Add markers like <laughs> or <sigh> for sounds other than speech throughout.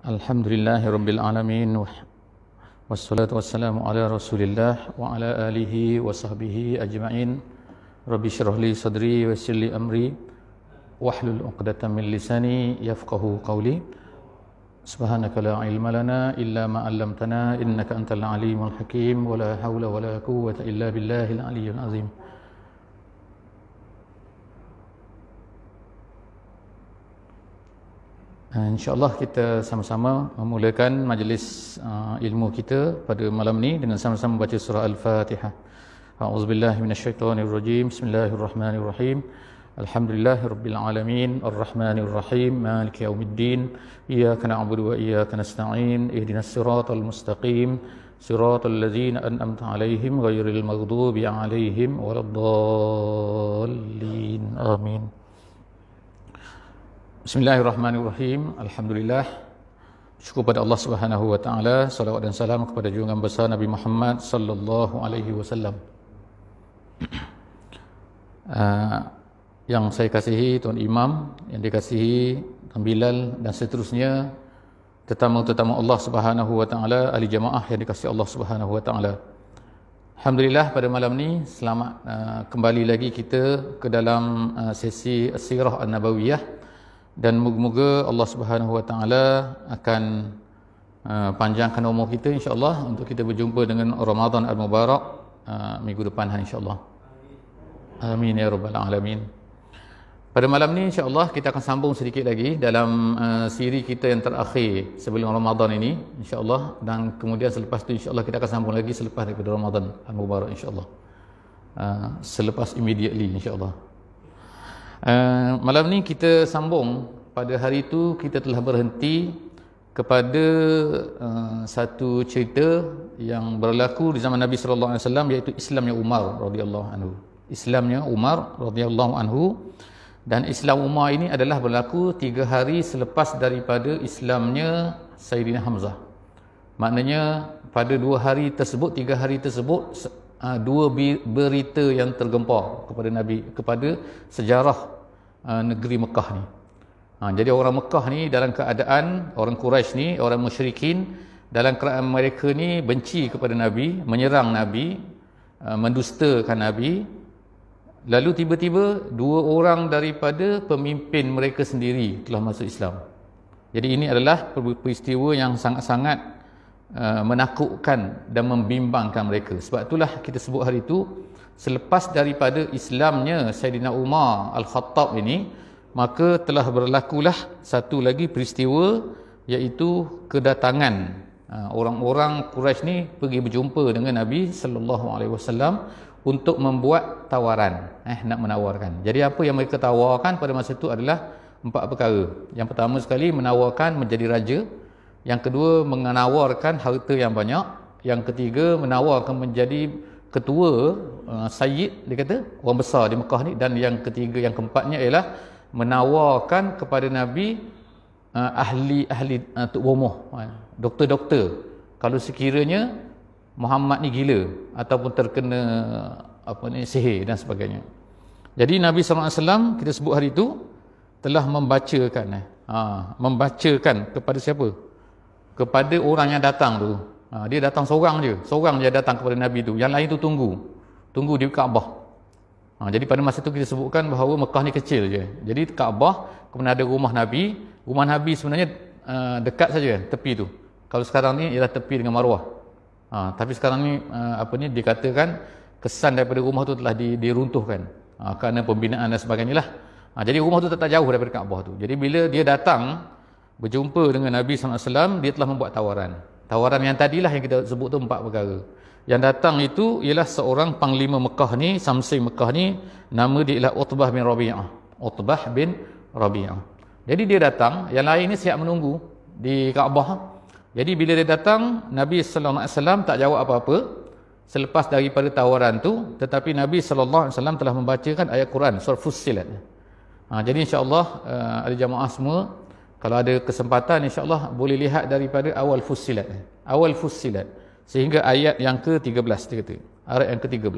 Alhamdulillahirabbil alamin wassalatu wassalamu ala rasulillah wa ala alihi wa sahbihi ajma'in rabbi syrahli sadri wasirli amri wahlul 'uqdatam min lisani yafqahu qawli subhanaka la ilma lana illa ma 'allamtana innaka antal alimul hakim wa la hawla wa la quwwata illa billahil aliyyil azim InsyaAllah kita sama-sama memulakan majlis uh, ilmu kita pada malam ini dengan sama-sama baca surah Al-Fatihah. A'udzubillahi minasyaitonirrajim. Bismillahirrahmanirrahim. Alhamdulillah rabbil alamin arrahmanir rahim maliki yaumiddin iyyaka na'budu wa iyyaka nasta'in ihdinas siratal mustaqim siratal ladzina an'amta 'alaihim ghairil maghdubi 'alaihim waladdallin amin Bismillahirrahmanirrahim. Alhamdulillah. Syukur pada Allah Subhanahu wa taala, selawat dan salam kepada junjungan besar Nabi Muhammad sallallahu alaihi wasallam. <clears throat> Ah, yang saya kasihi tuan imam, yang dikasihi Tuan Bilal dan seterusnya tetamu-tetamu Allah Subhanahu wa taala, ahli jemaah yang dikasihi Allah Subhanahu wa taala. Alhamdulillah pada malam ni selamat ah, kembali lagi kita ke dalam ah, sesi Sirah An-Nabawiyah dan moga-moga Allah Subhanahu Wa Taala akan uh, panjangkan umur kita insya-Allah untuk kita berjumpa dengan Ramadan Al-Mubarak uh, minggu depan insya-Allah. Amin ya rabbal alamin. Pada malam ni insya-Allah kita akan sambung sedikit lagi dalam uh, siri kita yang terakhir sebelum Ramadan ini insya-Allah dan kemudian selepas tu insya-Allah kita akan sambung lagi selepas daripada Ramadan Al-Mubarak insya-Allah. Uh, selepas immediately insya-Allah. Uh, malam ni kita sambung pada hari itu kita telah berhenti kepada uh, satu cerita yang berlaku di zaman Nabi sallallahu alaihi wasallam iaitu Islamnya Umar radhiyallahu anhu. Islamnya Umar radhiyallahu anhu dan Islam Umar ini adalah berlaku tiga hari selepas daripada Islamnya Sayyidina Hamzah. Maknanya pada dua hari tersebut tiga hari tersebut eh, dua berita yang tergempar kepada nabi kepada sejarah Ah, negeri Mekah ni. Ha, jadi orang Mekah ni dalam keadaan orang Quraisy ni, orang musyrikin dalam keadaan mereka ni benci kepada Nabi, menyerang Nabi, ah, mendustakan Nabi. Lalu tiba-tiba dua orang daripada pemimpin mereka sendiri telah masuk Islam. Jadi ini adalah peristiwa yang sangat-sangat menakutkan dan membimbangkan mereka. Sebab itulah kita sebut hari itu selepas daripada Islamnya Sayyidina Umar Al-Khattab ini maka telah berlakulah satu lagi peristiwa iaitu kedatangan ha, orang-orang Quraisy ni pergi berjumpa dengan Nabi sallallahu alaihi wasallam untuk membuat tawaran eh nak menawarkan. Jadi apa yang mereka tawarkan pada masa itu adalah empat perkara. Yang pertama sekali menawarkan menjadi raja, yang kedua menawarkan harta yang banyak, yang ketiga menawarkan menjadi ketua Ah, Sayyid dia kata orang besar di Mekah ni dan yang ketiga yang keempatnya ialah menawarkan kepada Nabi uh, ah, ahli-ahli uh, ah, Tok Bomoh doktor-doktor kalau sekiranya Muhammad ni gila ataupun terkena apa ni sihir dan sebagainya jadi Nabi SAW kita sebut hari itu telah membacakan eh, ha, membacakan kepada siapa kepada orang yang datang tu ha, dia datang seorang je seorang je datang kepada Nabi tu yang lain tu tunggu tunggu di Kaabah. Ha, jadi pada masa itu kita sebutkan bahawa Mekah ni kecil je. Jadi Kaabah kemudian ada rumah Nabi. Rumah Nabi sebenarnya uh, dekat saja kan, tepi tu. Kalau sekarang ni ialah tepi dengan Marwah. Ha, tapi sekarang ni uh, apa ni dikatakan kesan daripada rumah tu telah diruntuhkan. Ha, kerana pembinaan dan sebagainya lah. Ha, jadi rumah tu tak jauh daripada Kaabah tu. Jadi bila dia datang berjumpa dengan Nabi SAW, dia telah membuat tawaran. Tawaran yang tadilah yang kita sebut tu empat perkara. Yang datang itu ialah seorang panglima Mekah ni, Samsing Mekah ni, nama dia ialah Utbah bin Rabi'ah. Utbah bin Rabi'ah. Jadi dia datang, yang lain ni siap menunggu di Kaabah. Jadi bila dia datang, Nabi sallallahu alaihi wasallam tak jawab apa-apa selepas daripada tawaran tu, tetapi Nabi sallallahu alaihi wasallam telah membacakan ayat Quran surah Fussilat. Ha, jadi insya-Allah uh, ada jemaah semua kalau ada kesempatan insya-Allah boleh lihat daripada awal Fussilat. Awal Fussilat sehingga ayat yang ke-13 kata ayat yang ke-13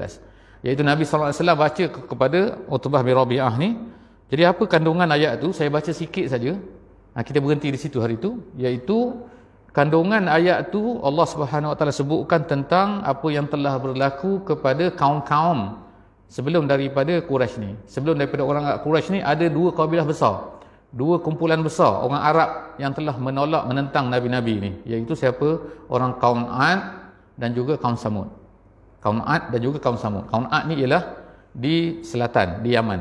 iaitu Nabi SAW baca kepada Utbah bin Rabi'ah ni jadi apa kandungan ayat tu saya baca sikit saja ha, kita berhenti di situ hari tu iaitu kandungan ayat tu Allah Subhanahu Wa Taala sebutkan tentang apa yang telah berlaku kepada kaum-kaum sebelum daripada Quraisy ni sebelum daripada orang Quraisy ni ada dua kabilah besar dua kumpulan besar orang Arab yang telah menolak menentang nabi-nabi ni iaitu siapa orang kaum Ad dan juga kaum Samud. Kaum Ad dan juga kaum Samud. Kaum Ad ni ialah di selatan, di Yaman.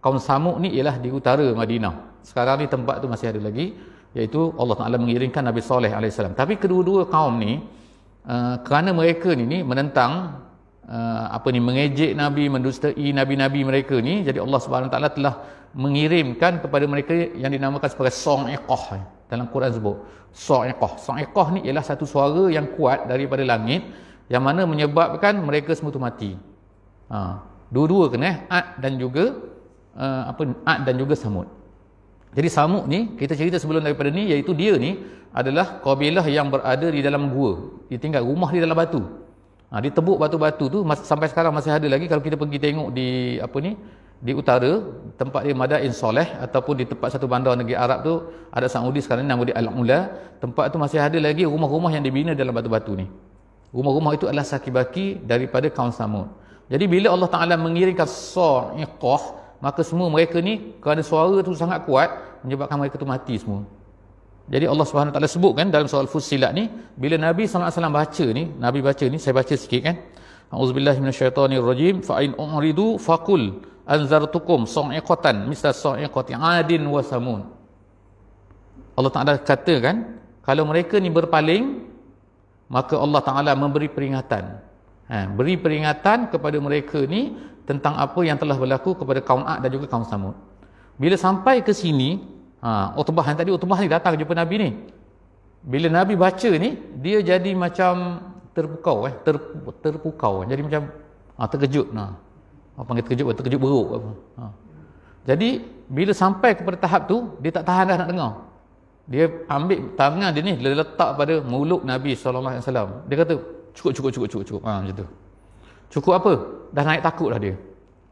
Kaum Samud ni ialah di utara Madinah. Sekarang ni tempat tu masih ada lagi iaitu Allah Taala mengirimkan Nabi Saleh alaihi salam. Tapi kedua-dua kaum ni uh, kerana mereka ni, ni menentang uh, apa ni mengejek nabi mendustai nabi-nabi mereka ni jadi Allah Subhanahu taala telah mengirimkan kepada mereka yang dinamakan sebagai song iqah dalam Quran sebut Sa'iqah Sa'iqah ni ialah satu suara yang kuat daripada langit yang mana menyebabkan mereka semua tu mati ha. dua-dua kena eh Ad dan juga uh, apa Ad dan juga Samud jadi Samud ni kita cerita sebelum daripada ni iaitu dia ni adalah kabilah yang berada di dalam gua dia tinggal rumah di dalam batu ha, dia tebuk batu-batu tu sampai sekarang masih ada lagi kalau kita pergi tengok di apa ni di utara tempat dia Madain Soleh ataupun di tempat satu bandar negeri Arab tu ada Saudi sekarang ni nama dia Al-Mula tempat tu masih ada lagi rumah-rumah yang dibina dalam batu-batu ni rumah-rumah itu adalah saki-baki daripada kaum Samud jadi bila Allah Ta'ala mengirimkan Sa'iqah maka semua mereka ni kerana suara tu sangat kuat menyebabkan mereka tu mati semua jadi Allah Subhanahu Taala sebut kan dalam soal Fusilat ni bila Nabi Sallallahu Alaihi Wasallam baca ni Nabi baca ni saya baca sikit kan A'udzubillahi minasyaitonirrajim fa in umridu faqul anzartukum so'iqatan misal so'iqati adin wa samun Allah Ta'ala kata kan kalau mereka ni berpaling maka Allah Ta'ala memberi peringatan ha, beri peringatan kepada mereka ni tentang apa yang telah berlaku kepada kaum Ad dan juga kaum Samud bila sampai ke sini ha, utbah yang tadi utbah ni datang jumpa Nabi ni bila Nabi baca ni dia jadi macam terpukau eh, ter, terpukau jadi macam ha, terkejut nah ha. Orang panggil terkejut, terkejut beruk. Ha. Jadi, bila sampai kepada tahap tu, dia tak tahan dah nak dengar. Dia ambil tangan dia ni, dia letak pada mulut Nabi SAW. Dia kata, cukup, cukup, cukup, cukup, cukup. Ha, macam tu. Cukup apa? Dah naik takut lah dia.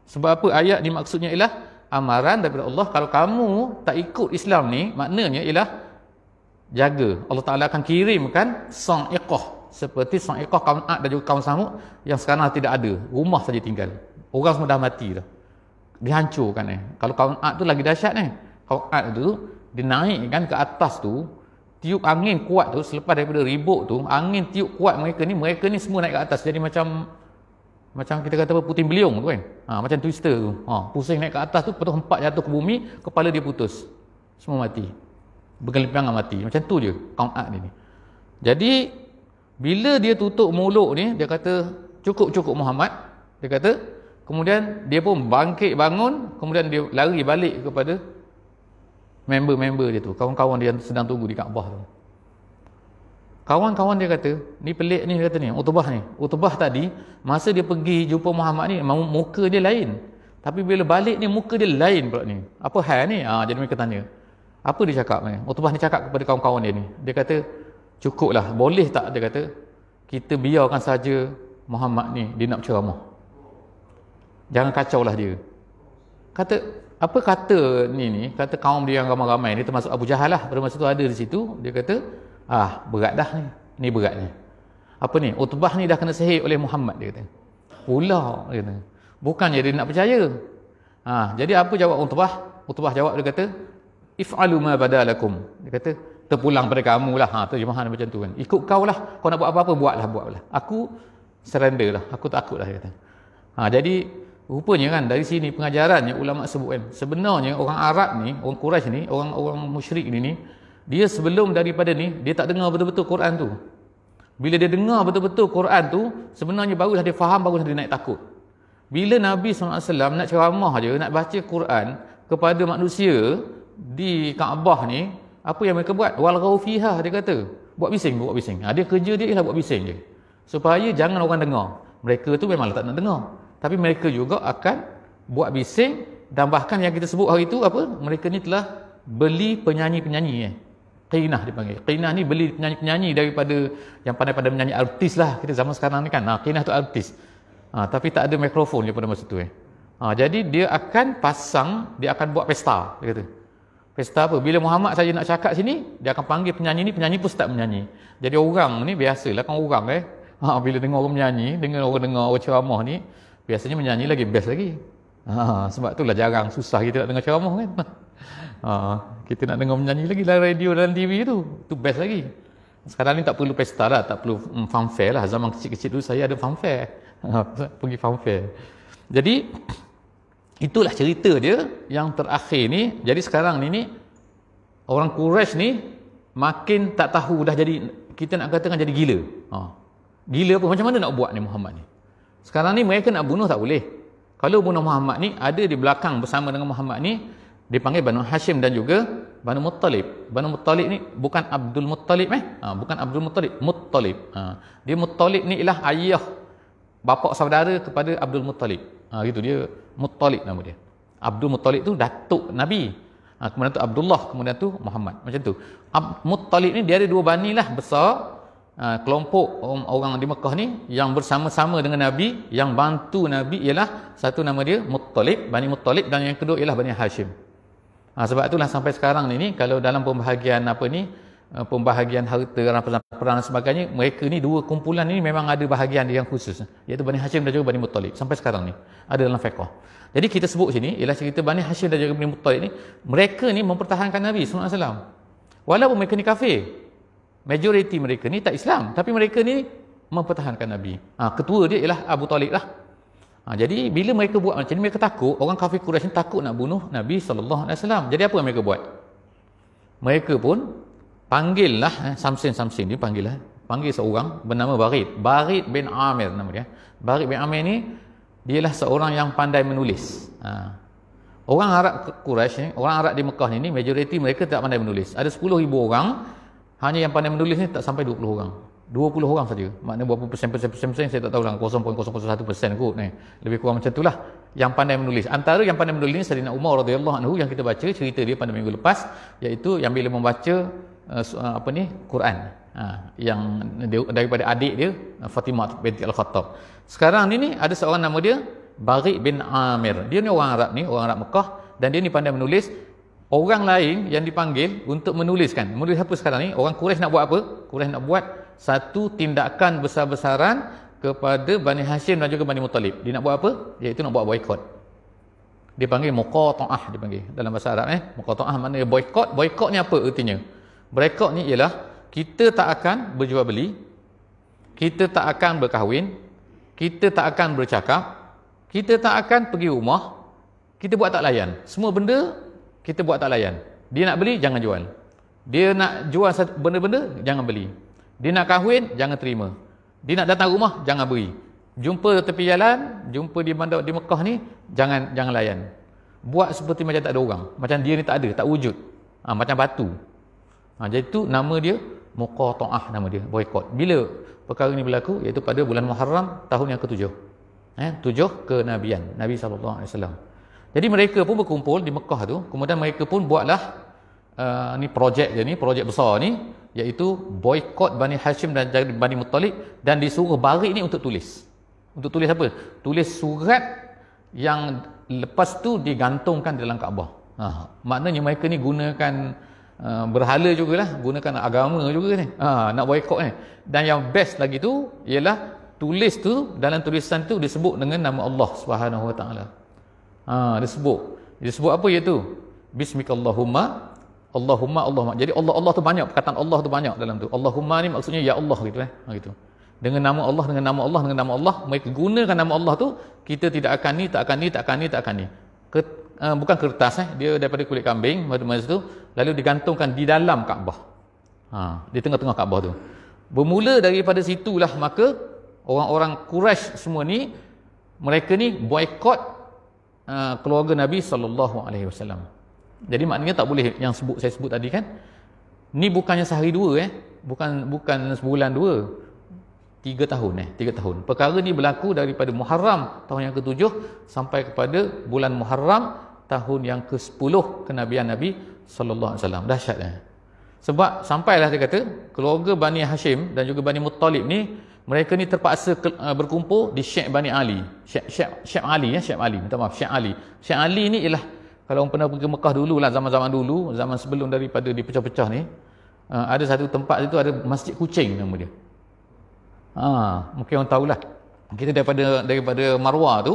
Sebab apa ayat ni maksudnya ialah amaran daripada Allah. Kalau kamu tak ikut Islam ni, maknanya ialah jaga. Allah Ta'ala akan kirimkan sa'iqah. Seperti sa'iqah kaum Ad ah, dan juga kaum Samud yang sekarang tidak ada. Rumah saja tinggal. Orang semua dah mati dah. Dihancurkan ni. Eh. Kalau kaum Ad tu lagi dahsyat ni. Eh. Kaum Ad tu, dia naik kan ke atas tu, tiup angin kuat tu, selepas daripada ribut tu, angin tiup kuat mereka ni, mereka ni semua naik ke atas. Jadi macam, macam kita kata apa, puting beliung tu kan. Ha, macam twister tu. Ha, pusing naik ke atas tu, betul empat jatuh ke bumi, kepala dia putus. Semua mati. Bergelipangan mati. Macam tu je, kaum Ad ni. Jadi, bila dia tutup mulut ni, dia kata, cukup-cukup Muhammad, dia kata, Kemudian dia pun bangkit bangun, kemudian dia lari balik kepada member-member dia tu, kawan-kawan dia yang sedang tunggu di Kaabah tu. Kawan-kawan dia kata, ni pelik ni dia kata ni, utubah ni. Utubah tadi masa dia pergi jumpa Muhammad ni muka dia lain. Tapi bila balik ni muka dia lain pula ni. Apa hal ni? ha, jadi mereka tanya. Apa dia cakap ni? Utubah ni cakap kepada kawan-kawan dia ni. Dia kata, "Cukuplah, boleh tak?" dia kata, "Kita biarkan saja Muhammad ni dia nak ceramah." Jangan kacau lah dia. Kata, apa kata ni ni, kata kaum dia yang ramai-ramai ni termasuk Abu Jahal lah. Pada masa tu ada di situ, dia kata, ah berat dah ni. Ni ni Apa ni? Utbah ni dah kena sahih oleh Muhammad dia kata. Pula dia kata. Bukan jadi nak percaya. Ha, jadi apa jawab Utbah? Utbah jawab dia kata, if'alu ma badalakum. Dia kata, terpulang pada kamu lah. Ha, terjemahan macam tu kan. Ikut kau lah. Kau nak buat apa-apa, buatlah, buatlah. Aku serendah lah. Aku takut lah dia kata. Ha, jadi, Rupanya kan dari sini pengajarannya ulama sebut kan. Sebenarnya orang Arab ni, orang Quraisy ni, orang-orang musyrik ni ni, dia sebelum daripada ni dia tak dengar betul-betul Quran tu. Bila dia dengar betul-betul Quran tu, sebenarnya baru dia faham, baru dia naik takut. Bila Nabi SAW nak ceramah je, nak baca Quran kepada manusia di Kaabah ni, apa yang mereka buat? Walau fiha dia kata. Buat bising, buat bising. ada ha, kerja dia ialah buat bising je. Supaya jangan orang dengar. Mereka tu memang tak nak dengar tapi mereka juga akan buat bising dan bahkan yang kita sebut hari itu apa mereka ni telah beli penyanyi-penyanyi eh. Qinah dipanggil. Qinah ni beli penyanyi-penyanyi daripada yang pandai pada menyanyi artis lah. Kita zaman sekarang ni kan. Ha, Qinah tu artis. Ha, tapi tak ada mikrofon dia pada masa tu. Eh. Ha, jadi dia akan pasang, dia akan buat pesta. Dia kata. Pesta apa? Bila Muhammad saja nak cakap sini, dia akan panggil penyanyi ni, penyanyi pun start menyanyi. Jadi orang ni biasalah kan orang eh. Ha, bila dengar orang menyanyi, dengar orang dengar orang ceramah ni, biasanya menyanyi lagi best lagi. Ha, sebab itulah jarang susah kita nak dengar ceramah kan. <laughs> Ha, kita nak dengar menyanyi lagi dalam radio dalam TV tu. itu best lagi. Sekarang ni tak perlu pesta lah, tak perlu um, fanfare lah. Zaman kecil-kecil dulu saya ada fanfare. Ha, <laughs> pergi fanfare. Jadi <clears throat> itulah cerita dia yang terakhir ni. Jadi sekarang ni ni orang Quraisy ni makin tak tahu dah jadi kita nak katakan jadi gila. Ha. Gila apa? Macam mana nak buat ni Muhammad ni? Sekarang ni mereka nak bunuh tak boleh. Kalau bunuh Muhammad ni ada di belakang bersama dengan Muhammad ni dipanggil Banu Hashim dan juga Banu Muttalib. Banu Muttalib ni bukan Abdul Muttalib eh? Ha, bukan Abdul Muttalib, Muttalib. Ha, dia Muttalib ni ialah ayah bapa saudara kepada Abdul Muttalib. Ha, gitu dia Muttalib nama dia. Abdul Muttalib tu datuk Nabi. Ha, kemudian tu Abdullah, kemudian tu Muhammad. Macam tu. Ab Muttalib ni dia ada dua bani lah besar. Ah, kelompok orang di Mekah ni yang bersama-sama dengan Nabi yang bantu Nabi ialah satu nama dia Muttalib, Bani Muttalib dan yang kedua ialah Bani Hashim ha, sebab itulah sampai sekarang ni, ni kalau dalam pembahagian apa ni ah, pembahagian harta dalam perang, perang dan sebagainya mereka ni dua kumpulan ni memang ada bahagian dia yang khusus iaitu Bani Hashim dan juga Bani Muttalib sampai sekarang ni ada dalam fiqah jadi kita sebut sini ialah cerita Bani Hashim dan juga Bani Muttalib ni mereka ni mempertahankan Nabi SAW walaupun mereka ni kafir majoriti mereka ni tak Islam tapi mereka ni mempertahankan Nabi ha, ketua dia ialah Abu Talib lah ha, jadi bila mereka buat macam ni mereka takut orang kafir Quraisy ni takut nak bunuh Nabi SAW jadi apa yang mereka buat mereka pun panggil lah eh, Samsin Samsin ni panggil lah panggil seorang bernama Barid Barid bin Amir nama dia Barid bin Amir ni ialah seorang yang pandai menulis ha. orang Arab Quraisy ni orang Arab di Mekah ni, ni majoriti mereka tak pandai menulis ada 10,000 orang hanya yang pandai menulis ni tak sampai 20 orang. 20 orang saja. Maknanya berapa persen-persen-persen saya tak tahu lah. 0.001 persen kot ni. Lebih kurang macam itulah. Yang pandai menulis. Antara yang pandai menulis ni Sarina Umar radhiyallahu anhu yang kita baca cerita dia pada minggu lepas. Iaitu yang bila membaca uh, apa ni Quran. Ha, yang daripada adik dia eh, Fatimah binti Al-Khattab. Sekarang ni ni ada seorang nama dia Bari bin Amir. Dia ni orang Arab ni, orang Arab Mekah dan dia ni pandai menulis orang lain yang dipanggil untuk menuliskan. Menulis apa sekarang ni? Orang Quraisy nak buat apa? Quraisy nak buat satu tindakan besar-besaran kepada Bani Hashim dan juga Bani Muttalib. Dia nak buat apa? Iaitu nak buat boycott. Dia panggil muqata'ah dia panggil dalam bahasa Arab eh. Muqata'ah maknanya boykot. boycott? ni apa ertinya? Boykot ni ialah kita tak akan berjual beli, kita tak akan berkahwin, kita tak akan bercakap, kita tak akan pergi rumah, kita buat tak layan. Semua benda kita buat tak layan dia nak beli jangan jual dia nak jual benda-benda jangan beli dia nak kahwin jangan terima dia nak datang rumah jangan beri jumpa tepi jalan jumpa di bandar di Mekah ni jangan jangan layan buat seperti macam tak ada orang macam dia ni tak ada tak wujud ha, macam batu ha, jadi tu nama dia muqata'ah nama dia Boykot. bila perkara ini berlaku iaitu pada bulan Muharram tahun yang ketujuh eh, tujuh kenabian Nabi SAW alaihi jadi mereka pun berkumpul di Mekah tu, kemudian mereka pun buatlah uh, ni projek je ni, projek besar ni iaitu boikot Bani Hashim dan Bani Muttalib dan disuruh Barik ni untuk tulis. Untuk tulis apa? Tulis surat yang lepas tu digantungkan di dalam Kaabah. Ha, maknanya mereka ni gunakan uh, berhala jugalah, gunakan agama juga ni. Ha, nak boikot ni. Dan yang best lagi tu ialah tulis tu dalam tulisan tu disebut dengan nama Allah Subhanahu Wa Taala. Ha, dia sebut. Dia sebut apa iaitu? Bismikallahumma Allahumma Allahumma. Jadi Allah Allah tu banyak perkataan Allah tu banyak dalam tu. Allahumma ni maksudnya ya Allah gitu eh. Ha, gitu. Dengan nama Allah, dengan nama Allah, dengan nama Allah, mereka gunakan nama Allah tu, kita tidak akan ni, tak akan ni, tak akan ni, tak akan ni. Ke, uh, ha, bukan kertas eh, dia daripada kulit kambing, macam tu, lalu digantungkan di dalam Kaabah. Ha, di tengah-tengah Kaabah tu. Bermula daripada situlah maka orang-orang Quraisy semua ni mereka ni boikot Ah, keluarga Nabi sallallahu alaihi wasallam. Jadi maknanya tak boleh yang sebut saya sebut tadi kan. Ni bukannya sehari dua eh. Bukan bukan sebulan dua. Tiga tahun eh, tiga tahun. Perkara ni berlaku daripada Muharram tahun yang ketujuh sampai kepada bulan Muharram tahun yang ke-10 kenabian Nabi sallallahu alaihi wasallam. Dahsyat eh. Sebab sampailah dia kata keluarga Bani Hashim dan juga Bani Muttalib ni mereka ni terpaksa uh, berkumpul di Syekh Bani Ali Syekh, Syekh, Syekh Ali ya Syekh Ali minta maaf Syekh Ali Syekh Ali ni ialah kalau orang pernah pergi Mekah dulu lah zaman-zaman dulu zaman sebelum daripada dipecah-pecah ni uh, ada satu tempat itu ada Masjid Kucing nama dia ha, mungkin orang tahulah kita daripada daripada Marwah tu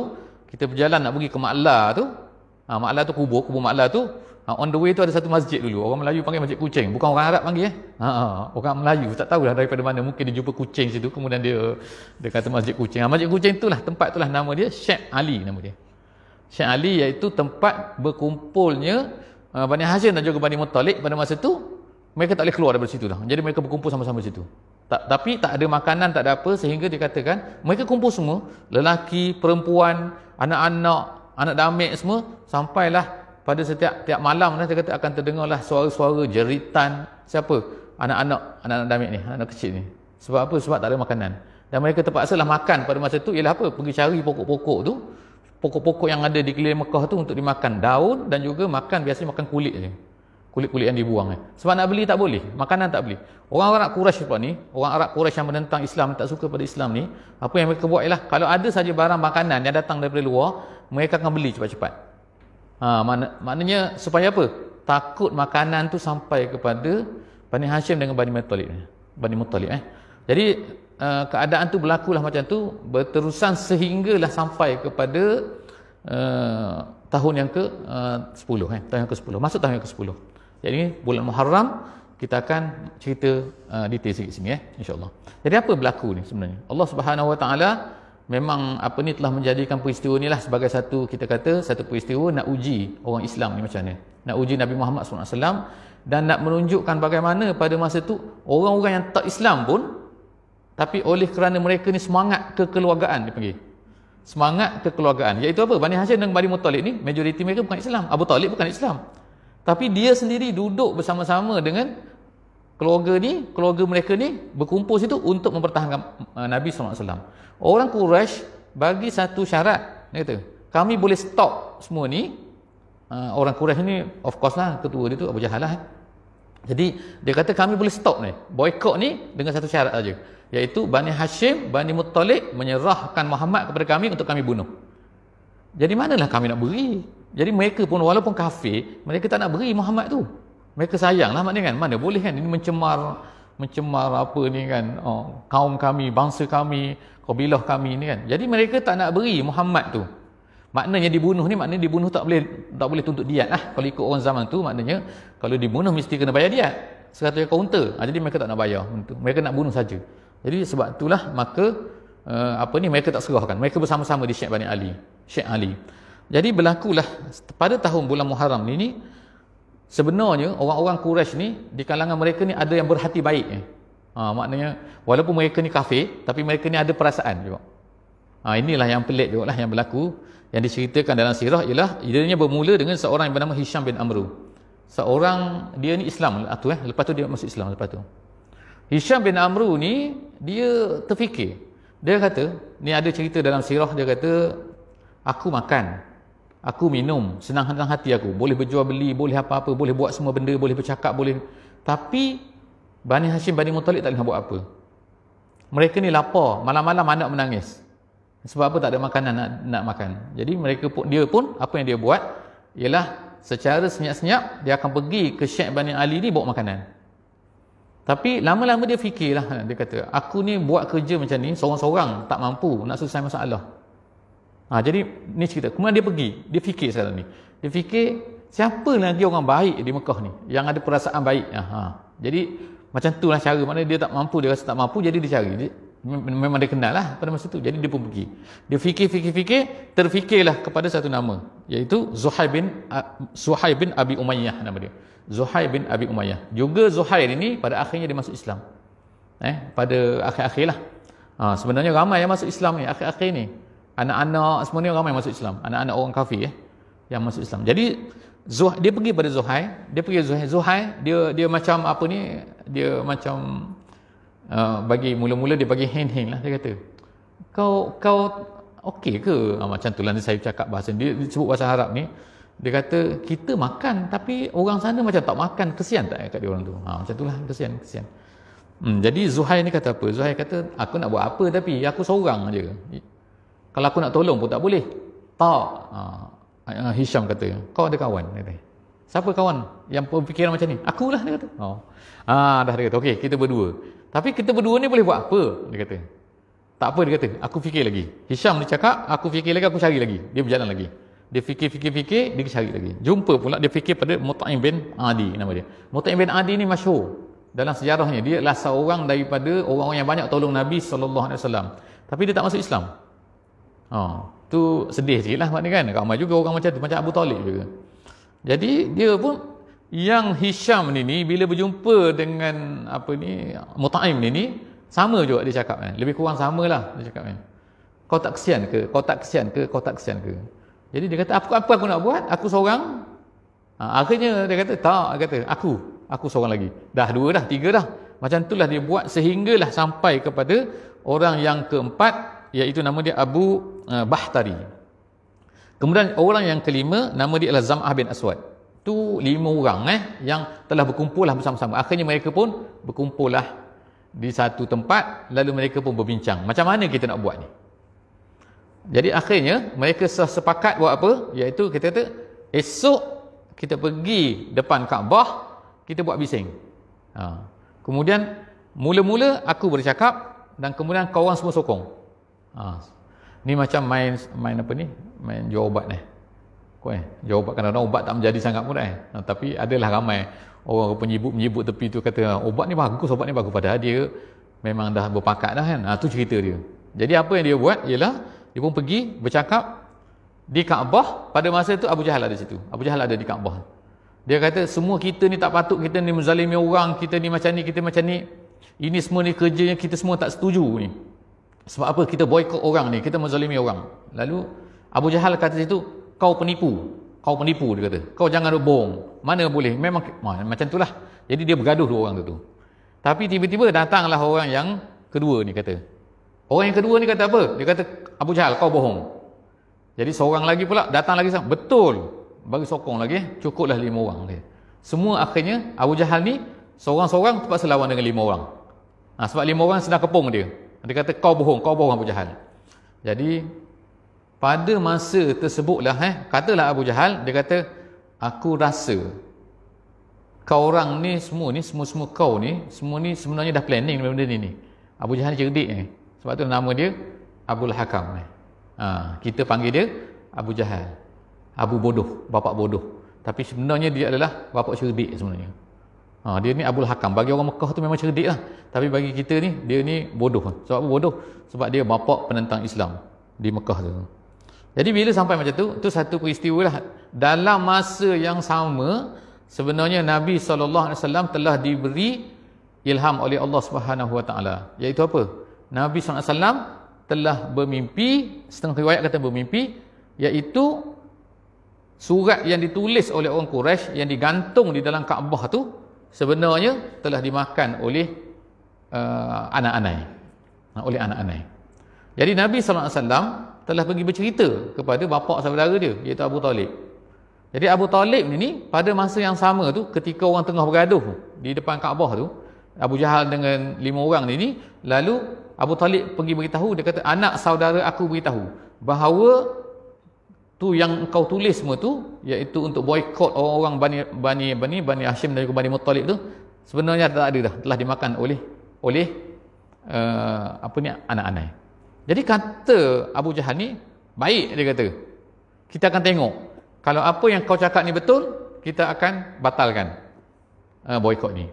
kita berjalan nak pergi ke Ma'la tu ha, Ma'la tu kubur kubur Ma'la tu Ha, on the way tu ada satu masjid dulu. Orang Melayu panggil masjid kucing. Bukan orang Arab panggil. Eh? Ha, ha, orang Melayu tak tahulah daripada mana. Mungkin dia jumpa kucing situ. Kemudian dia, dia kata masjid kucing. Ha, masjid kucing itulah tempat itulah nama dia. Sheikh Ali nama dia. Sheikh Ali iaitu tempat berkumpulnya uh, Bani Hashim dan juga Bani Muttalib pada masa itu. Mereka tak boleh keluar daripada situ lah. Jadi mereka berkumpul sama-sama situ. Tak, tapi tak ada makanan, tak ada apa. Sehingga dikatakan mereka kumpul semua. Lelaki, perempuan, anak-anak, anak damik semua. Sampailah pada setiap tiap malam dah dia kata akan terdengarlah suara-suara jeritan siapa? Anak-anak, anak-anak damik ni, anak, kecil ni. Sebab apa? Sebab tak ada makanan. Dan mereka terpaksa lah makan pada masa tu ialah apa? Pergi cari pokok-pokok tu. Pokok-pokok yang ada di keliling Mekah tu untuk dimakan daun dan juga makan biasanya makan kulit je. Kulit-kulit yang dibuang eh. Sebab nak beli tak boleh. Makanan tak beli. Orang Arab Quraisy sebab ni, orang Arab Quraisy yang menentang Islam, tak suka pada Islam ni, apa yang mereka buat ialah kalau ada saja barang makanan yang datang daripada luar, mereka akan beli cepat-cepat. Ha, mak, maknanya supaya apa? Takut makanan tu sampai kepada Bani Hashim dengan Bani Muttalib. Bani Muttalib eh. Jadi uh, keadaan tu berlaku lah macam tu berterusan sehinggalah sampai kepada uh, tahun yang ke uh, eh. Tahun yang ke 10. Masuk tahun yang ke 10. Jadi bulan Muharram kita akan cerita uh, detail sikit sini eh insyaallah. Jadi apa berlaku ni sebenarnya? Allah Subhanahu Wa Taala memang apa ni telah menjadikan peristiwa ni lah sebagai satu kita kata satu peristiwa nak uji orang Islam ni macam ni nak uji Nabi Muhammad SAW dan nak menunjukkan bagaimana pada masa tu orang-orang yang tak Islam pun tapi oleh kerana mereka ni semangat kekeluargaan dia panggil semangat kekeluargaan iaitu apa Bani Hashim dan Bani Muttalib ni majoriti mereka bukan Islam Abu Talib bukan Islam tapi dia sendiri duduk bersama-sama dengan keluarga ni, keluarga mereka ni berkumpul situ untuk mempertahankan uh, Nabi SAW. Orang Quraisy bagi satu syarat, dia kata, kami boleh stop semua ni, uh, orang Quraisy ni, of course lah, ketua dia tu Abu Jahal lah. Eh. Jadi, dia kata kami boleh stop ni, boycott ni dengan satu syarat aja, Iaitu, Bani Hashim, Bani Muttalib menyerahkan Muhammad kepada kami untuk kami bunuh. Jadi, manalah kami nak beri? Jadi, mereka pun walaupun kafir, mereka tak nak beri Muhammad tu. Mereka sayanglah ni kan. Mana boleh kan ini mencemar mencemar apa ni kan. Oh, kaum kami, bangsa kami, kabilah kami ni kan. Jadi mereka tak nak beri Muhammad tu. Maknanya dibunuh ni maknanya dibunuh tak boleh tak boleh tuntut diat lah. Kalau ikut orang zaman tu maknanya kalau dibunuh mesti kena bayar diat. Sekatu ekor unta. Ha, jadi mereka tak nak bayar untuk. Mereka nak bunuh saja. Jadi sebab itulah maka uh, apa ni mereka tak serahkan. Mereka bersama-sama di Syekh Bani Ali. Syekh Ali. Jadi berlakulah pada tahun bulan Muharram ni ni sebenarnya orang-orang Quraisy ni di kalangan mereka ni ada yang berhati baik eh. ha, maknanya walaupun mereka ni kafir tapi mereka ni ada perasaan juga ha, inilah yang pelik juga lah yang berlaku yang diceritakan dalam sirah ialah idenya bermula dengan seorang yang bernama Hisham bin Amru seorang dia ni Islam lah, tu eh lepas tu dia masuk Islam lepas tu Hisham bin Amru ni dia terfikir dia kata ni ada cerita dalam sirah dia kata aku makan aku minum senang-senang hati aku boleh berjual beli boleh apa-apa boleh buat semua benda boleh bercakap boleh tapi Bani Hashim Bani Muttalib tak nak buat apa mereka ni lapar malam-malam anak menangis sebab apa tak ada makanan nak, nak makan jadi mereka pun dia pun apa yang dia buat ialah secara senyap-senyap dia akan pergi ke Syekh Bani Ali ni bawa makanan tapi lama-lama dia fikirlah dia kata aku ni buat kerja macam ni seorang-seorang tak mampu nak selesai masalah Ha, jadi ni cerita. Kemudian dia pergi, dia fikir sekarang ni. Dia fikir siapa lagi orang baik di Mekah ni yang ada perasaan baik. Ha. ha. Jadi macam tulah cara mana dia tak mampu, dia rasa tak mampu jadi dia cari. Dia, memang dia kenal lah pada masa tu. Jadi dia pun pergi. Dia fikir, fikir, fikir, terfikirlah kepada satu nama iaitu Zuhair bin Zuhair bin Abi Umayyah nama dia. Zuhair bin Abi Umayyah. Juga Zuhair ini pada akhirnya dia masuk Islam. Eh, pada akhir-akhirlah. Ha, sebenarnya ramai yang masuk Islam ni akhir-akhir ni anak-anak semua ni ramai masuk Islam anak-anak orang kafir eh, yang masuk Islam jadi Zuhai, dia pergi pada Zuhai dia pergi Zuhai Zuhai dia dia macam apa ni dia macam uh, bagi mula-mula dia bagi hand-hand lah dia kata kau kau okey ke ha, macam tu lah saya cakap bahasa dia, dia sebut bahasa Arab ni dia kata kita makan tapi orang sana macam tak makan kesian tak eh, kat dia orang tu ha, macam tu lah kesian kesian Hmm, jadi Zuhai ni kata apa? Zuhai kata, aku nak buat apa tapi aku seorang je. Kalau aku nak tolong pun tak boleh. Tak. Ha, ah, Hisham kata, kau ada kawan. Kata. Siapa kawan yang berfikiran macam ni? Akulah dia kata. Oh. Ha, dah dia kata, okey kita berdua. Tapi kita berdua ni boleh buat apa? Dia kata. Tak apa dia kata, aku fikir lagi. Hisham dia cakap, aku fikir lagi, aku cari lagi. Dia berjalan lagi. Dia fikir-fikir-fikir, dia cari lagi. Jumpa pula dia fikir pada Muta'im bin Adi nama dia. Muta'im bin Adi ni masyur. Dalam sejarahnya, dia adalah orang daripada orang-orang yang banyak tolong Nabi SAW. Tapi dia tak masuk Islam. Oh, tu sedih sikit lah ni kan. Ramai juga orang macam tu. Macam Abu Talib juga. Jadi dia pun yang Hisham ni ni bila berjumpa dengan apa ni Mutaim ni ni sama juga dia cakap kan. Lebih kurang samalah dia cakap kan. Kau tak kesian ke? Kau tak kesian ke? Kau tak kesian ke? Jadi dia kata apa apa aku nak buat? Aku seorang. Ha, akhirnya dia kata tak dia kata aku aku seorang lagi. Dah dua dah, tiga dah. Macam itulah dia buat sehinggalah sampai kepada orang yang keempat iaitu nama dia Abu uh, Bahtari. Kemudian orang yang kelima nama dia adalah Zam'ah bin Aswad. Tu lima orang eh yang telah berkumpul lah bersama-sama. Akhirnya mereka pun berkumpul lah di satu tempat lalu mereka pun berbincang. Macam mana kita nak buat ni? Jadi akhirnya mereka sepakat buat apa? Iaitu kita kata esok kita pergi depan Kaabah kita buat bising. Ha. Kemudian mula-mula aku bercakap dan kemudian kau orang semua sokong. Ha. Ni macam main main apa ni? Main jual ubat ni. Kau eh, jual ubat kan ubat tak menjadi sangat pun eh. Ha, tapi adalah ramai orang penyibuk-penyibuk tepi tu kata ah, ubat ni bagus, ubat ni bagus pada dia memang dah berpakat dah kan. Ha, tu cerita dia. Jadi apa yang dia buat ialah dia pun pergi bercakap di Kaabah pada masa tu Abu Jahal ada situ. Abu Jahal ada di Kaabah. Dia kata semua kita ni tak patut kita ni menzalimi orang, kita ni macam ni, kita macam ni. Ini semua ni kerjanya kita semua tak setuju ni. Sebab apa kita boikot orang ni, kita menzalimi orang. Lalu Abu Jahal kata situ, kau penipu. Kau penipu dia kata. Kau jangan nak bohong. Mana boleh? Memang wah, macam itulah. Jadi dia bergaduh dua orang tu. Tapi tiba-tiba datanglah orang yang kedua ni kata. Orang yang kedua ni kata apa? Dia kata Abu Jahal kau bohong. Jadi seorang lagi pula datang lagi sama. Betul. Bagi sokong lagi. Cukuplah lima orang. Semua akhirnya Abu Jahal ni seorang-seorang terpaksa lawan dengan lima orang. Ha, sebab lima orang sedang kepung dia. Dia kata kau bohong, kau bohong Abu Jahal. Jadi pada masa tersebutlah eh katalah Abu Jahal dia kata aku rasa kau orang ni semua ni semua-semua kau ni semua ni sebenarnya dah planning benda ni ni. Abu Jahal cerdik ni. Eh. Sebab tu nama dia Abdul Hakam ni. Eh. Ha, kita panggil dia Abu Jahal. Abu bodoh, bapak bodoh. Tapi sebenarnya dia adalah bapak cerdik sebenarnya. Ha, dia ni Abdul Hakam. Bagi orang Mekah tu memang cerdik lah. Tapi bagi kita ni, dia ni bodoh. Sebab apa bodoh? Sebab dia bapak penentang Islam di Mekah tu. Jadi bila sampai macam tu, tu satu peristiwa lah. Dalam masa yang sama, sebenarnya Nabi SAW telah diberi ilham oleh Allah Subhanahu Wa Iaitu apa? Nabi SAW telah bermimpi, setengah riwayat kata bermimpi, iaitu surat yang ditulis oleh orang Quraisy yang digantung di dalam Kaabah tu sebenarnya telah dimakan oleh uh, anak-anak oleh anak-anak jadi Nabi SAW telah pergi bercerita kepada bapak saudara dia iaitu Abu Talib jadi Abu Talib ni, pada masa yang sama tu ketika orang tengah bergaduh di depan Kaabah tu Abu Jahal dengan lima orang ni, ni lalu Abu Talib pergi beritahu dia kata anak saudara aku beritahu bahawa tu yang kau tulis semua tu iaitu untuk boikot orang-orang Bani Bani Bani Bani Hashim dan juga Bani Muttalib tu sebenarnya tak ada dah telah dimakan oleh oleh uh, apa ni anak-anak jadi kata Abu Jahal ni baik dia kata kita akan tengok kalau apa yang kau cakap ni betul kita akan batalkan uh, boikot ni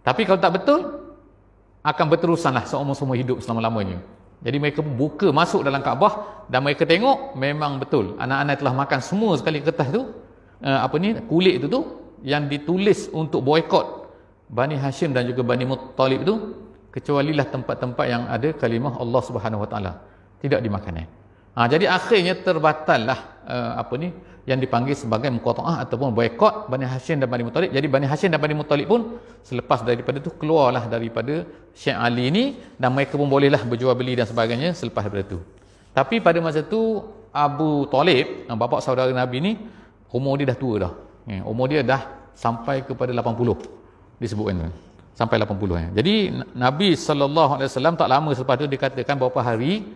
tapi kalau tak betul akan berterusanlah seumur-umur hidup selama-lamanya jadi mereka buka masuk dalam Kaabah dan mereka tengok memang betul anak-anak telah makan semua sekali kertas tu uh, apa ni kulit tu tu yang ditulis untuk boikot Bani Hashim dan juga Bani Muttalib tu lah tempat-tempat yang ada kalimah Allah Subhanahu Wa Taala tidak dimakannya. Eh. Ha, jadi akhirnya terbatal lah uh, apa ni yang dipanggil sebagai muqata'ah ataupun boikot Bani Hashim dan Bani Muttalib. Jadi Bani Hashim dan Bani Muttalib pun selepas daripada tu keluarlah daripada Syekh Ali ni dan mereka pun bolehlah berjual beli dan sebagainya selepas daripada itu. Tapi pada masa tu Abu Talib, bapa saudara Nabi ni umur dia dah tua dah. Eh, umur dia dah sampai kepada 80 disebutkan tu. Sampai 80 eh. Jadi Nabi saw tak lama selepas itu dikatakan beberapa hari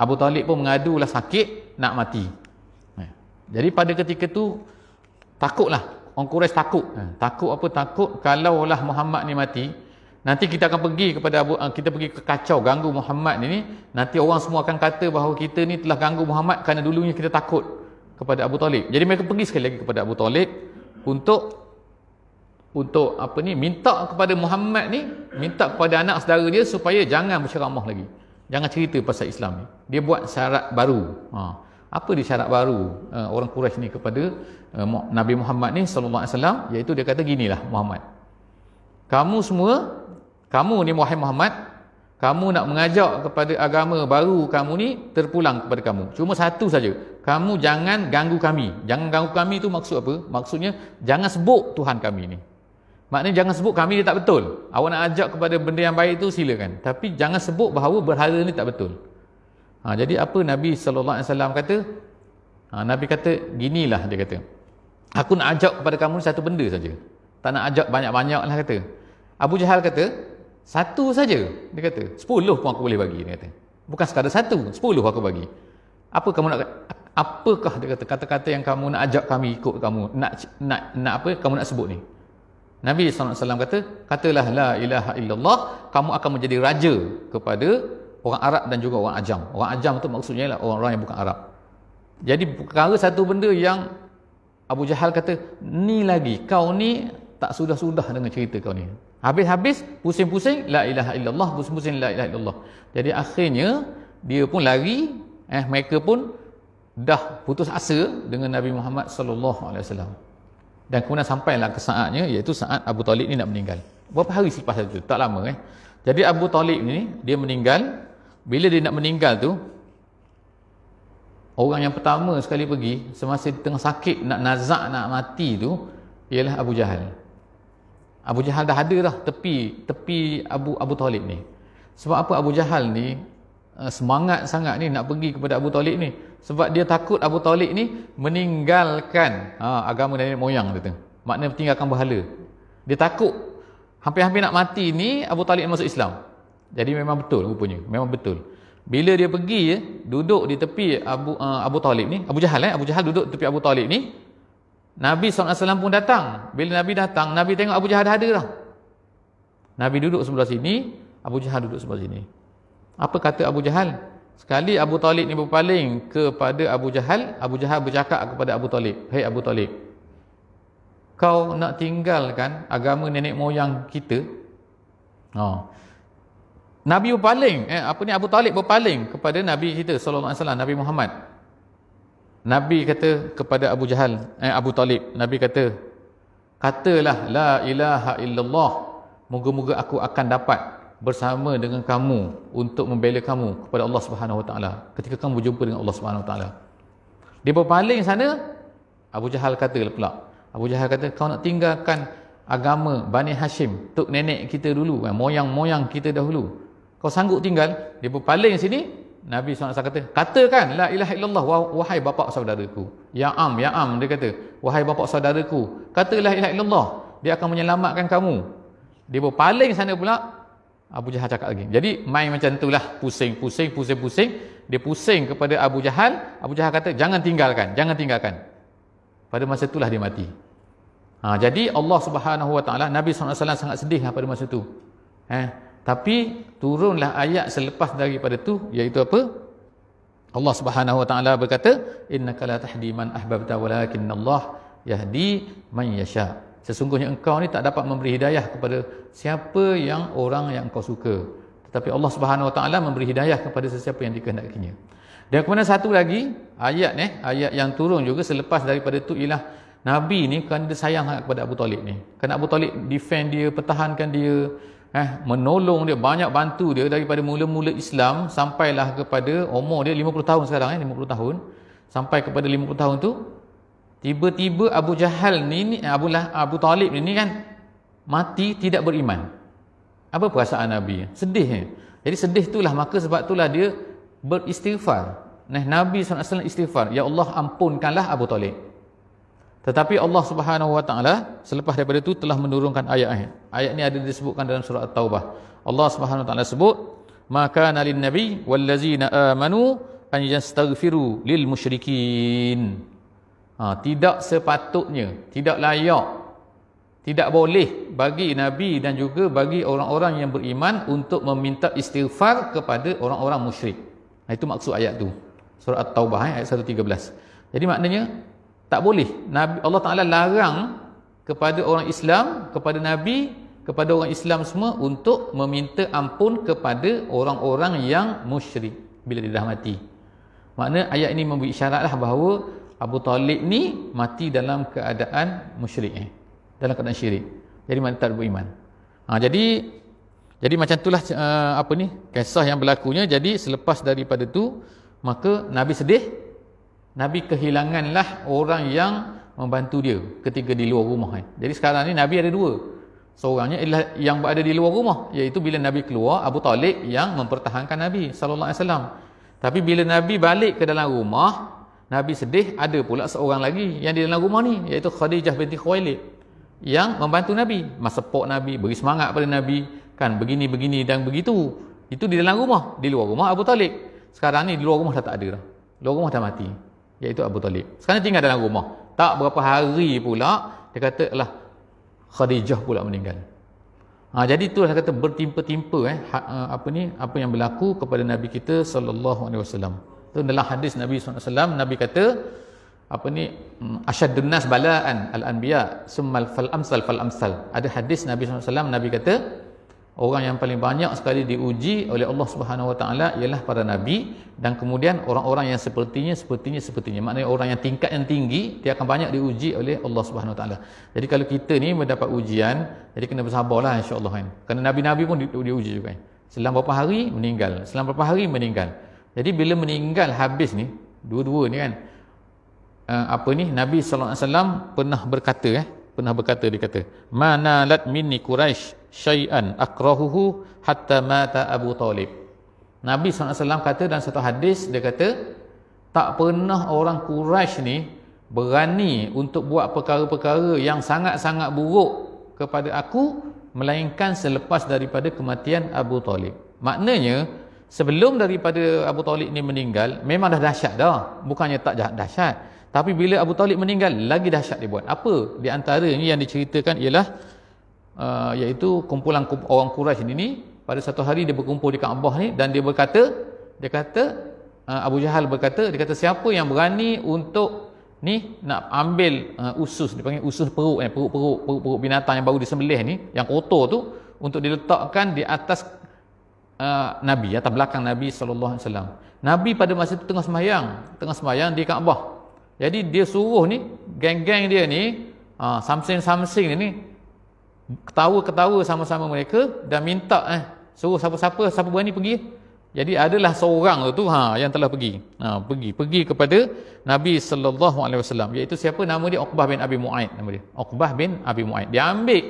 Abu Talib pun mengadulah sakit nak mati eh. jadi pada ketika tu takutlah orang Quraisy takut eh. takut apa takut kalau lah Muhammad ni mati nanti kita akan pergi kepada Abu, eh, kita pergi ke kacau ganggu Muhammad ni, ni nanti orang semua akan kata bahawa kita ni telah ganggu Muhammad kerana dulunya kita takut kepada Abu Talib jadi mereka pergi sekali lagi kepada Abu Talib untuk untuk apa ni minta kepada Muhammad ni minta kepada anak saudara dia supaya jangan berceramah lagi jangan cerita pasal Islam ni. Dia buat syarat baru. Ha. Apa dia syarat baru uh, orang Quraisy ni kepada uh, Nabi Muhammad ni sallallahu alaihi wasallam iaitu dia kata gini lah Muhammad. Kamu semua kamu ni wahai Muhammad, kamu nak mengajak kepada agama baru kamu ni terpulang kepada kamu. Cuma satu saja. Kamu jangan ganggu kami. Jangan ganggu kami tu maksud apa? Maksudnya jangan sebut Tuhan kami ni. Maknanya jangan sebut kami ni tak betul. Awak nak ajak kepada benda yang baik tu silakan. Tapi jangan sebut bahawa berhala ni tak betul. Ha, jadi apa Nabi SAW kata? Ha, Nabi kata, ginilah dia kata. Aku nak ajak kepada kamu ni satu benda saja. Tak nak ajak banyak-banyak lah kata. Abu Jahal kata, satu saja dia kata. Sepuluh pun aku boleh bagi dia kata. Bukan sekadar satu, sepuluh aku bagi. Apa kamu nak apakah dia kata kata-kata yang kamu nak ajak kami ikut kamu nak nak nak apa kamu nak sebut ni? Nabi SAW kata, katalah la ilaha illallah, kamu akan menjadi raja kepada orang Arab dan juga orang Ajam. Orang Ajam tu maksudnya ialah orang-orang yang bukan Arab. Jadi perkara satu benda yang Abu Jahal kata, ni lagi kau ni tak sudah-sudah dengan cerita kau ni. Habis-habis pusing-pusing la ilaha illallah, pusing-pusing la ilaha illallah. Jadi akhirnya dia pun lari, eh mereka pun dah putus asa dengan Nabi Muhammad saw dan kemudian sampailah ke saatnya iaitu saat Abu Talib ni nak meninggal berapa hari selepas itu tak lama eh jadi Abu Talib ni dia meninggal bila dia nak meninggal tu orang yang pertama sekali pergi semasa dia tengah sakit nak nazak nak mati tu ialah Abu Jahal Abu Jahal dah ada dah tepi tepi Abu Abu Talib ni sebab apa Abu Jahal ni eh, semangat sangat ni nak pergi kepada Abu Talib ni sebab dia takut Abu Talib ni meninggalkan ha, agama nenek moyang dia tu maknanya tinggalkan bahala. dia takut hampir-hampir nak mati ni Abu Talib masuk Islam jadi memang betul rupanya memang betul bila dia pergi ya, duduk di tepi Abu uh, Abu Talib ni Abu Jahal eh Abu Jahal duduk tepi Abu Talib ni Nabi SAW pun datang bila Nabi datang Nabi tengok Abu Jahal dah ada lah Nabi duduk sebelah sini Abu Jahal duduk sebelah sini apa kata Abu Jahal Sekali Abu Talib ni berpaling kepada Abu Jahal, Abu Jahal bercakap kepada Abu Talib. Hei Abu Talib, kau nak tinggalkan agama nenek moyang kita? Oh. Nabi berpaling, eh, apa ni Abu Talib berpaling kepada Nabi kita sallallahu alaihi wasallam, Nabi Muhammad. Nabi kata kepada Abu Jahal, eh, Abu Talib, Nabi kata, katalah la ilaha illallah, moga-moga aku akan dapat bersama dengan kamu untuk membela kamu kepada Allah Subhanahu Wa Taala ketika kamu berjumpa dengan Allah Subhanahu Wa Taala. Dia berpaling sana Abu Jahal kata lah pula. Abu Jahal kata kau nak tinggalkan agama Bani Hashim, tok nenek kita dulu, eh, moyang-moyang kita dahulu. Kau sanggup tinggal? Dia berpaling sini Nabi SAW kata, katakan la ilaha illallah wahai bapa saudaraku. Ya am, ya am dia kata, wahai bapa saudaraku, katakan la ilaha illallah, dia akan menyelamatkan kamu. Dia berpaling sana pula, Abu Jahal cakap lagi. Jadi main macam itulah pusing pusing pusing pusing dia pusing kepada Abu Jahal. Abu Jahal kata jangan tinggalkan, jangan tinggalkan. Pada masa itulah dia mati. Ha, jadi Allah Subhanahu Wa Taala Nabi SAW sangat sedih lah pada masa itu. Eh, ha, tapi turunlah ayat selepas daripada itu iaitu apa? Allah Subhanahu Wa Taala berkata innaka la tahdi man ahbabta walakinna Allah yahdi man yasha'. Sesungguhnya engkau ni tak dapat memberi hidayah kepada siapa yang orang yang engkau suka. Tetapi Allah Subhanahu Wa Taala memberi hidayah kepada sesiapa yang dikehendakinya. Dan kemudian satu lagi ayat ni, ayat yang turun juga selepas daripada itu ialah Nabi ni kan dia sayang sangat kepada Abu Talib ni. Kerana Abu Talib defend dia, pertahankan dia, eh, menolong dia, banyak bantu dia daripada mula-mula Islam sampailah kepada umur dia 50 tahun sekarang eh, 50 tahun. Sampai kepada 50 tahun tu, Tiba-tiba Abu Jahal ni, ni Abu, lah, Abu Talib ni, ni kan mati tidak beriman. Apa perasaan Nabi? Sedih. Jadi sedih itulah maka sebab itulah dia beristighfar. Nah, Nabi SAW istighfar. Ya Allah ampunkanlah Abu Talib. Tetapi Allah Subhanahu Wa Taala selepas daripada itu telah menurunkan ayat-ayat. Ayat ini ada disebutkan dalam surah Taubah. Allah Subhanahu Wa Taala sebut, "Maka nalin Nabi wal amanu an yastaghfiru lil musyrikin." Ha, tidak sepatutnya, tidak layak, tidak boleh bagi Nabi dan juga bagi orang-orang yang beriman untuk meminta istighfar kepada orang-orang musyrik. Nah, itu maksud ayat tu. Surah At-Taubah eh, ayat 113. Jadi maknanya tak boleh. Nabi Allah Taala larang kepada orang Islam, kepada Nabi, kepada orang Islam semua untuk meminta ampun kepada orang-orang yang musyrik bila dia dah mati. Makna ayat ini memberi isyaratlah bahawa Abu Talib ni mati dalam keadaan musyrik eh? dalam keadaan syirik jadi mati tak beriman ha, jadi jadi macam itulah uh, apa ni kisah yang berlakunya jadi selepas daripada tu maka Nabi sedih Nabi kehilanganlah orang yang membantu dia ketika di luar rumah eh? jadi sekarang ni Nabi ada dua seorangnya ialah yang berada di luar rumah iaitu bila Nabi keluar Abu Talib yang mempertahankan Nabi sallallahu tapi bila Nabi balik ke dalam rumah Nabi sedih, ada pula seorang lagi yang di dalam rumah ni, iaitu Khadijah binti Khuwailid yang membantu Nabi, masepok Nabi, beri semangat pada Nabi, kan begini begini dan begitu. Itu di dalam rumah, di luar rumah Abu Talib. Sekarang ni di luar rumah dah tak ada dah. Luar rumah dah mati, iaitu Abu Talib. Sekarang tinggal dalam rumah. Tak berapa hari pula dia kata lah Khadijah pula meninggal. Ha, jadi tu lah kata bertimpa-timpa eh, ha, apa ni apa yang berlaku kepada Nabi kita sallallahu alaihi wasallam. Itu adalah hadis Nabi SAW. Nabi kata, apa ni mm, asyadun nas balaan al anbiya summal fal amsal fal amsal ada hadis nabi SAW nabi kata orang yang paling banyak sekali diuji oleh Allah Subhanahu wa taala ialah para nabi dan kemudian orang-orang yang sepertinya sepertinya sepertinya maknanya orang yang tingkat yang tinggi dia akan banyak diuji oleh Allah Subhanahu wa taala jadi kalau kita ni mendapat ujian jadi kena bersabarlah insyaallah kan kerana nabi-nabi pun diuji juga kan selama berapa hari meninggal selang berapa hari meninggal jadi bila meninggal habis ni, dua-dua ni kan. Uh, apa ni Nabi saw pernah berkata eh, pernah berkata dia kata, "Manalat minni Quraisy syai'an akrahuhu hatta mata Abu Talib." Nabi saw kata dalam satu hadis dia kata, "Tak pernah orang Quraisy ni berani untuk buat perkara-perkara yang sangat-sangat buruk kepada aku melainkan selepas daripada kematian Abu Talib." Maknanya sebelum daripada Abu Talib ni meninggal memang dah dahsyat dah bukannya tak jahat dahsyat tapi bila Abu Talib meninggal lagi dahsyat dia buat apa di antara ini yang diceritakan ialah uh, iaitu kumpulan orang Quraisy ni, ni pada satu hari dia berkumpul di Kaabah ni dan dia berkata dia kata uh, Abu Jahal berkata dia kata siapa yang berani untuk ni nak ambil uh, usus dia panggil usus perut eh, perut-perut perut-perut binatang yang baru disembelih ni yang kotor tu untuk diletakkan di atas Ah, Nabi ya belakang Nabi sallallahu alaihi wasallam. Nabi pada masa itu tengah sembahyang, tengah sembahyang di Kaabah. Jadi dia suruh ni geng-geng dia ni uh, ah, samsing-samsing ni ketawa-ketawa sama-sama mereka dan minta eh suruh siapa-siapa siapa berani pergi. Jadi adalah seorang tu ha yang telah pergi. Ha pergi pergi kepada Nabi sallallahu alaihi wasallam iaitu siapa nama dia Uqbah bin Abi Muaid nama dia. Uqbah bin Abi Muaid. Dia ambil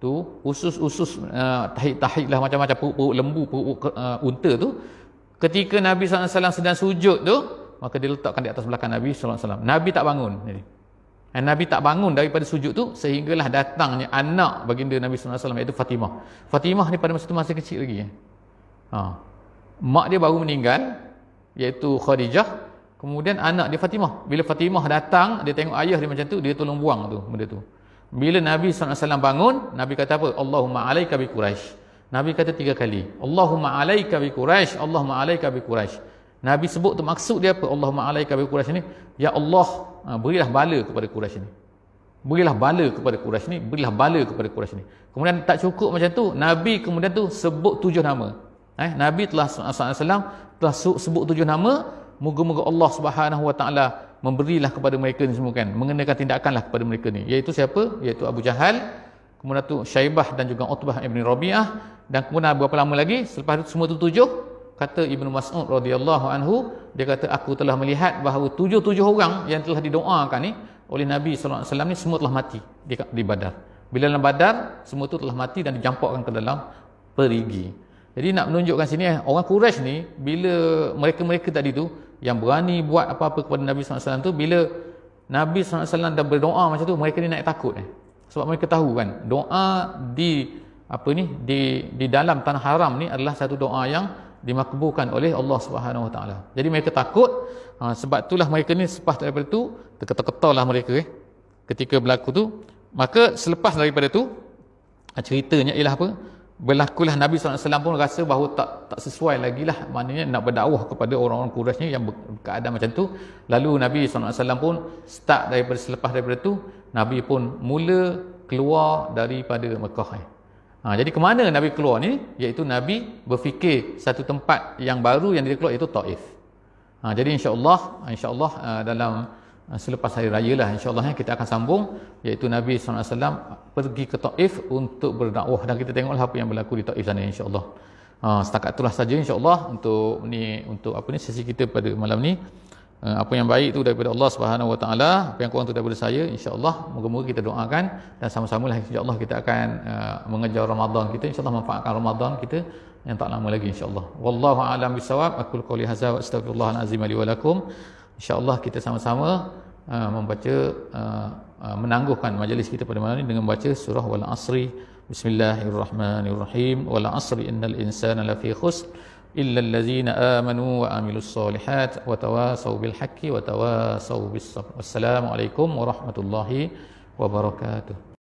tu usus-usus uh, tahi-tahi lah macam-macam perut-perut lembu perut-perut uh, unta tu ketika Nabi SAW sedang sujud tu maka dia letakkan di atas belakang Nabi SAW Nabi tak bangun jadi dan Nabi tak bangun daripada sujud tu sehinggalah datangnya anak baginda Nabi SAW iaitu Fatimah Fatimah ni pada masa tu masih kecil lagi ya. ha. mak dia baru meninggal iaitu Khadijah kemudian anak dia Fatimah bila Fatimah datang dia tengok ayah dia macam tu dia tolong buang tu benda tu bila Nabi SAW bangun, Nabi kata apa? Allahumma alaika bi Quraisy. Nabi kata tiga kali. Allahumma alaika bi Quraisy, Allahumma alaika bi Quraisy. Nabi sebut tu maksud dia apa? Allahumma alaika bi Quraisy ni, ya Allah, ha, berilah bala kepada Quraisy ni. Berilah bala kepada Quraisy ni, berilah bala kepada Quraisy ni. Kemudian tak cukup macam tu, Nabi kemudian tu sebut tujuh nama. Eh, Nabi telah SAW telah sebut tujuh nama, moga-moga Allah Subhanahu Wa Taala memberilah kepada mereka ni semua kan mengenakan tindakanlah kepada mereka ni iaitu siapa iaitu Abu Jahal kemudian tu Syaibah dan juga Utbah ibn Rabi'ah dan kemudian berapa lama lagi selepas itu semua tu tujuh kata Ibn Mas'ud radhiyallahu anhu dia kata aku telah melihat bahawa tujuh-tujuh orang yang telah didoakan ni oleh Nabi SAW ni semua telah mati di, di badar bila dalam badar semua tu telah mati dan dijampakkan ke dalam perigi jadi nak menunjukkan sini eh, orang Quraisy ni bila mereka-mereka tadi tu yang berani buat apa-apa kepada Nabi SAW tu bila Nabi SAW dah berdoa macam tu mereka ni naik takut eh. sebab mereka tahu kan doa di apa ni di di dalam tanah haram ni adalah satu doa yang dimakbulkan oleh Allah Subhanahu Wa Taala. Jadi mereka takut ha, sebab itulah mereka ni selepas daripada tu terketak-ketaklah mereka eh, ketika berlaku tu. Maka selepas daripada tu ceritanya ialah apa? berlakulah Nabi SAW pun rasa bahawa tak tak sesuai lagi lah maknanya nak berdakwah kepada orang-orang Quraisy yang keadaan macam tu lalu Nabi SAW pun start daripada selepas daripada tu Nabi pun mula keluar daripada Mekah eh. ha, jadi ke mana Nabi keluar ni iaitu Nabi berfikir satu tempat yang baru yang dia keluar iaitu Taif ha, jadi insyaAllah insyaAllah uh, dalam dalam Ah, selepas hari raya lah insyaAllah ya, kita akan sambung iaitu Nabi SAW pergi ke Taif untuk berdakwah dan kita tengoklah apa yang berlaku di Taif sana insyaAllah uh, setakat itulah saja insyaAllah untuk ni untuk apa ni sesi kita pada malam ni ah, apa yang baik itu daripada Allah Subhanahu apa yang kurang itu daripada saya, insya-Allah moga-moga kita doakan dan sama-samalah insya-Allah kita akan uh, mengejar Ramadan kita, insya manfaatkan Ramadan kita yang tak lama lagi insya-Allah. Wallahu a'lam bisawab. Aku qouli hadza wa astaghfirullahal InsyaAllah kita sama-sama uh, membaca, uh, uh, menangguhkan majlis kita pada malam ini dengan baca surah Wal Asri. Bismillahirrahmanirrahim. Wal Asri innal insana lafi illa khusr. إلا الذين آمنوا وعملوا الصالحات وتواصوا بالحق وتواصوا بالصبر والسلام عليكم Wassalamualaikum warahmatullahi wabarakatuh.